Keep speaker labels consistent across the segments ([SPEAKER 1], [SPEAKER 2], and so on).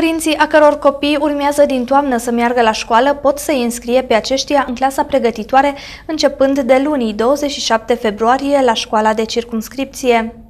[SPEAKER 1] Părinții a căror copii urmează din toamnă să meargă la școală pot să-i înscrie pe aceștia în clasa pregătitoare începând de lunii 27 februarie la școala de circumscripție.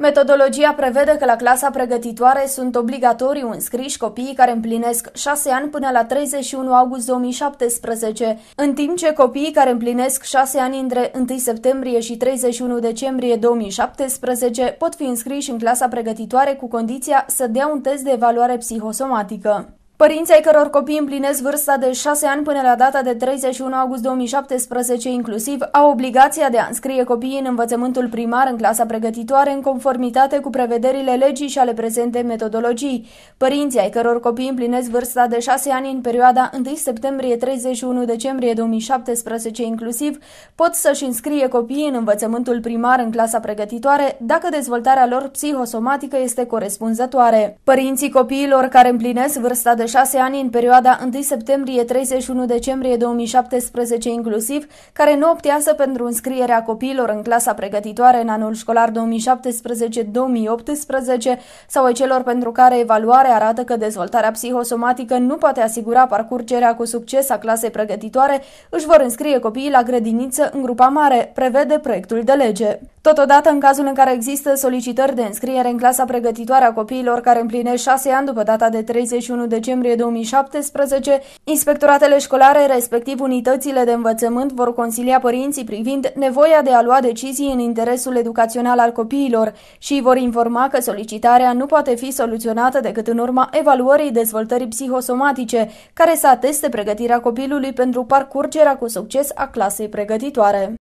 [SPEAKER 2] Metodologia prevede că la clasa pregătitoare sunt obligatorii înscriși copiii care împlinesc 6 ani până la 31 august 2017, în timp ce copiii care împlinesc 6 ani între 1 septembrie și 31 decembrie 2017 pot fi înscriși în clasa pregătitoare cu condiția să dea un test de evaluare psihosomatică. Părinții ai căror copii împlinesc vârsta de 6 ani până la data de 31 august 2017 inclusiv au obligația de a înscrie copiii în învățământul primar în clasa pregătitoare în conformitate cu prevederile legii și ale prezente metodologii. Părinții ai căror copii împlinesc vârsta de 6 ani în perioada 1 septembrie-31 decembrie 2017 inclusiv pot să-și înscrie copiii în învățământul primar în clasa pregătitoare dacă dezvoltarea lor psihosomatică este corespunzătoare. Părinții copiilor care împlinesc vârsta de șase ani în perioada 1 septembrie-31 decembrie 2017 inclusiv, care nu optează pentru înscrierea copiilor în clasa pregătitoare în anul școlar 2017-2018 sau celor pentru care evaluarea arată că dezvoltarea psihosomatică nu poate asigura parcurgerea cu succes a clasei pregătitoare, își vor înscrie copiii la grădiniță în grupa mare, prevede proiectul de lege. Totodată, în cazul în care există solicitări de înscriere în clasa pregătitoare a copiilor care împlinesc șase ani după data de 31 decembrie septembrie 2017, inspectoratele școlare, respectiv unitățile de învățământ, vor consilia părinții privind nevoia de a lua decizii în interesul educațional al copiilor și vor informa că solicitarea nu poate fi soluționată decât în urma evaluării dezvoltării psihosomatice, care să ateste pregătirea copilului pentru parcurgerea cu succes a clasei pregătitoare.